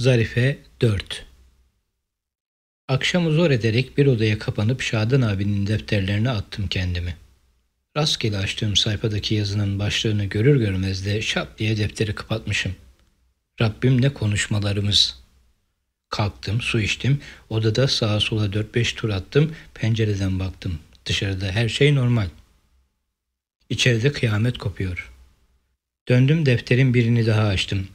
Zarife 4 Akşamı zor ederek bir odaya kapanıp Şadan abinin defterlerine attım kendimi. Rastgele açtığım sayfadaki yazının başlığını görür görmez de şap diye defteri kapatmışım. Rabbim ne konuşmalarımız. Kalktım, su içtim, odada sağa sola 4-5 tur attım, pencereden baktım. Dışarıda her şey normal. İçeride kıyamet kopuyor. Döndüm defterin birini daha açtım.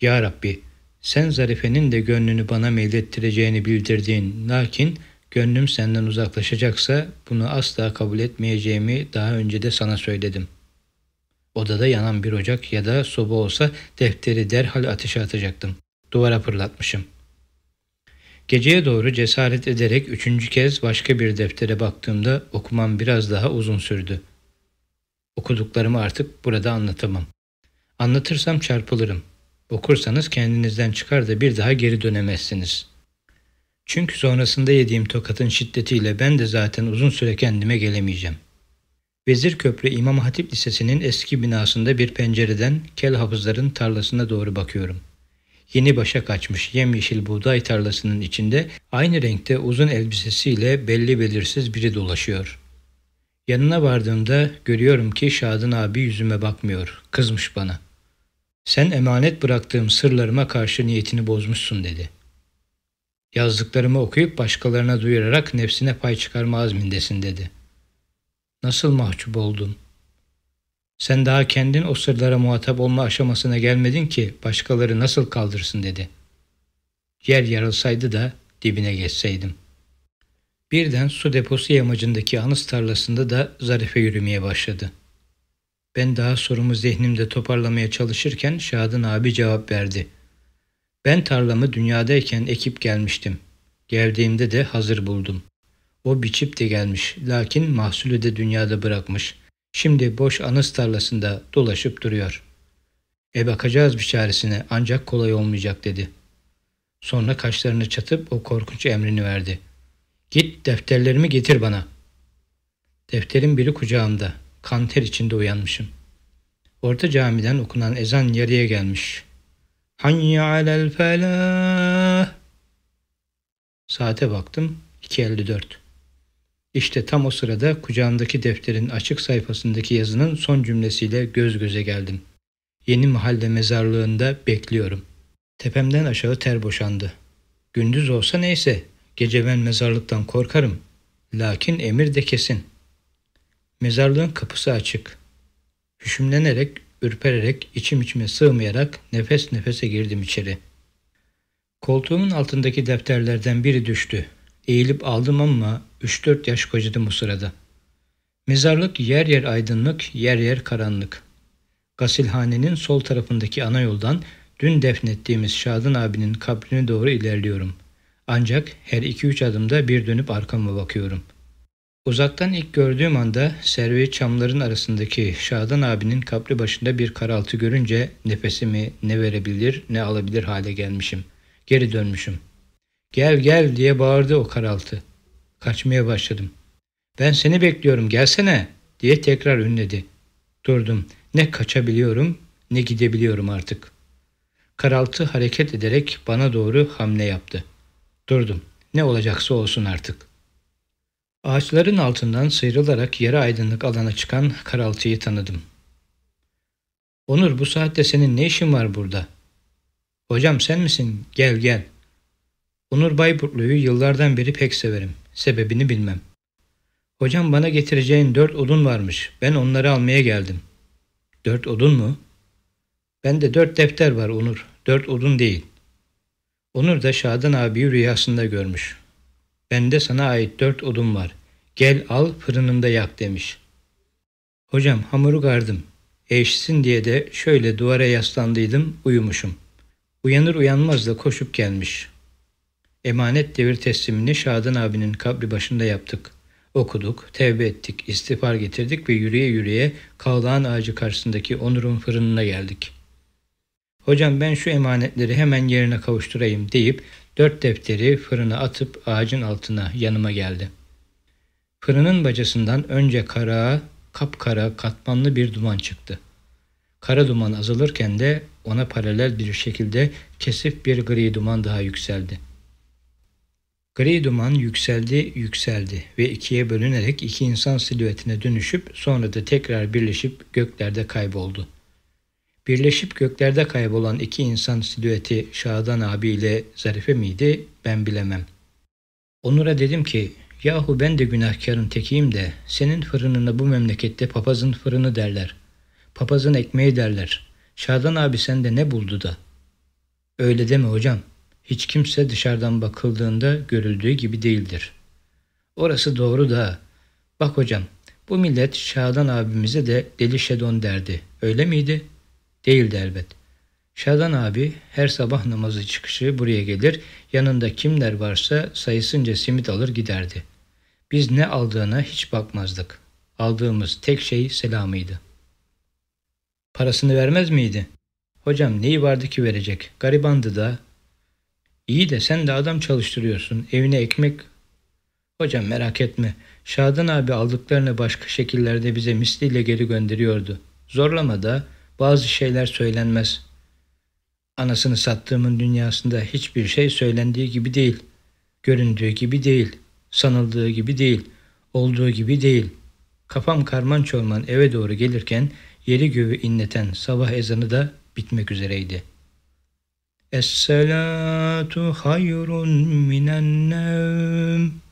Ya Rabbi, sen Zarife'nin de gönlünü bana meylettireceğini bildirdiğin lakin gönlüm senden uzaklaşacaksa bunu asla kabul etmeyeceğimi daha önce de sana söyledim. Odada yanan bir ocak ya da soba olsa defteri derhal ateşe atacaktım. Duvara fırlatmışım. Geceye doğru cesaret ederek üçüncü kez başka bir deftere baktığımda okumam biraz daha uzun sürdü. Okuduklarımı artık burada anlatamam. Anlatırsam çarpılırım.'' Okursanız kendinizden çıkar da bir daha geri dönemezsiniz. Çünkü sonrasında yediğim tokatın şiddetiyle ben de zaten uzun süre kendime gelemeyeceğim. Vezir Köprü İmam Hatip Lisesi'nin eski binasında bir pencereden kel hafızların tarlasına doğru bakıyorum. Yeni başa kaçmış yemyeşil buğday tarlasının içinde aynı renkte uzun elbisesiyle belli belirsiz biri dolaşıyor. Yanına vardığımda görüyorum ki Şadın abi yüzüme bakmıyor, kızmış bana.'' sen emanet bıraktığım sırlarıma karşı niyetini bozmuşsun dedi. Yazdıklarımı okuyup başkalarına duyurarak nefsine pay çıkarma azmindesin dedi. Nasıl mahcup oldun? Sen daha kendin o sırlara muhatap olma aşamasına gelmedin ki başkaları nasıl kaldırsın dedi. Yer yarılsaydı da dibine geçseydim. Birden su deposu yamacındaki anıs tarlasında da Zarife yürümeye başladı.'' Ben daha sorumu zihnimde toparlamaya çalışırken Şahadın abi cevap verdi. Ben tarlamı dünyadayken ekip gelmiştim. Geldiğimde de hazır buldum. O biçip de gelmiş lakin mahsulü de dünyada bırakmış. Şimdi boş anız tarlasında dolaşıp duruyor. E bakacağız bir çaresine ancak kolay olmayacak dedi. Sonra kaşlarını çatıp o korkunç emrini verdi. Git defterlerimi getir bana. Defterin biri kucağımda. Kanter içinde uyanmışım. Orta camiden okunan ezan yarıya gelmiş. Hayye alel felah. Saate baktım 2.54. İşte tam o sırada kucağımdaki defterin açık sayfasındaki yazının son cümlesiyle göz göze geldim. Yeni mahalle mezarlığında bekliyorum. Tepemden aşağı ter boşandı. Gündüz olsa neyse, gece ben mezarlıktan korkarım. Lakin emir de kesin.'' Mezarlığın kapısı açık. Hüşümlenerek, ürpererek, içim içime sığmayarak nefes nefese girdim içeri. Koltuğumun altındaki defterlerden biri düştü. Eğilip aldım ama 3-4 yaş kocadım bu sırada. Mezarlık yer yer aydınlık, yer yer karanlık. Gasilhanenin sol tarafındaki ana yoldan dün defnettiğimiz Şadın abinin kabrine doğru ilerliyorum. Ancak her iki üç adımda bir dönüp arkama bakıyorum.'' Uzaktan ilk gördüğüm anda servi çamların arasındaki Şadan abinin kapri başında bir karaltı görünce nefesimi ne verebilir ne alabilir hale gelmişim. Geri dönmüşüm. Gel gel diye bağırdı o karaltı. Kaçmaya başladım. Ben seni bekliyorum gelsene diye tekrar ünledi. Durdum. Ne kaçabiliyorum ne gidebiliyorum artık. Karaltı hareket ederek bana doğru hamle yaptı. Durdum. Ne olacaksa olsun artık.'' Ağaçların altından sıyrılarak yere aydınlık alana çıkan karaltıyı tanıdım. Onur bu saatte senin ne işin var burada? Hocam sen misin? Gel gel. Onur Bayburtlu'yu yıllardan beri pek severim. Sebebini bilmem. Hocam bana getireceğin dört odun varmış. Ben onları almaya geldim. Dört odun mu? Bende dört defter var Onur. Dört odun değil. Onur da Şadan abiyi rüyasında görmüş. Bende sana ait dört odun var. Gel al fırınında yak demiş. Hocam hamuru gardım. Eşsin diye de şöyle duvara yaslandıydım uyumuşum. Uyanır uyanmaz da koşup gelmiş. Emanet devir teslimini Şadan abinin kabri başında yaptık. Okuduk, tevbe ettik, istiğfar getirdik ve yürüye yürüye kavlağın ağacı karşısındaki Onur'un fırınına geldik. Hocam ben şu emanetleri hemen yerine kavuşturayım deyip dört defteri fırına atıp ağacın altına yanıma geldi.'' Fırının bacasından önce kara, kapkara, katmanlı bir duman çıktı. Kara duman azalırken de ona paralel bir şekilde kesif bir gri duman daha yükseldi. Gri duman yükseldi, yükseldi ve ikiye bölünerek iki insan silüetine dönüşüp sonra da tekrar birleşip göklerde kayboldu. Birleşip göklerde kaybolan iki insan silüeti Şadan abi ile Zarife miydi ben bilemem. Onur'a dedim ki Yahu ben de günahkarın tekiyim de senin fırınına bu memlekette papazın fırını derler. Papazın ekmeği derler. Şadan abi sende ne buldu da? Öyle deme hocam. Hiç kimse dışarıdan bakıldığında görüldüğü gibi değildir. Orası doğru da. Bak hocam bu millet Şadan abimize de deli şedon derdi. Öyle miydi? Değildi elbet. Şadan abi her sabah namazı çıkışı buraya gelir, yanında kimler varsa sayısınca simit alır giderdi.'' Biz ne aldığına hiç bakmazdık. Aldığımız tek şey selamıydı. Parasını vermez miydi? Hocam neyi vardı ki verecek? Garibandı da. İyi de sen de adam çalıştırıyorsun. Evine ekmek. Hocam merak etme. Şadan abi aldıklarını başka şekillerde bize misliyle geri gönderiyordu. Zorlama da bazı şeyler söylenmez. Anasını sattığımın dünyasında hiçbir şey söylendiği gibi değil. Göründüğü gibi değil sanıldığı gibi değil, olduğu gibi değil. Kafam karman çorman eve doğru gelirken yeri göğü inleten sabah ezanı da bitmek üzereydi. Es-salatu hayrun minen nevm.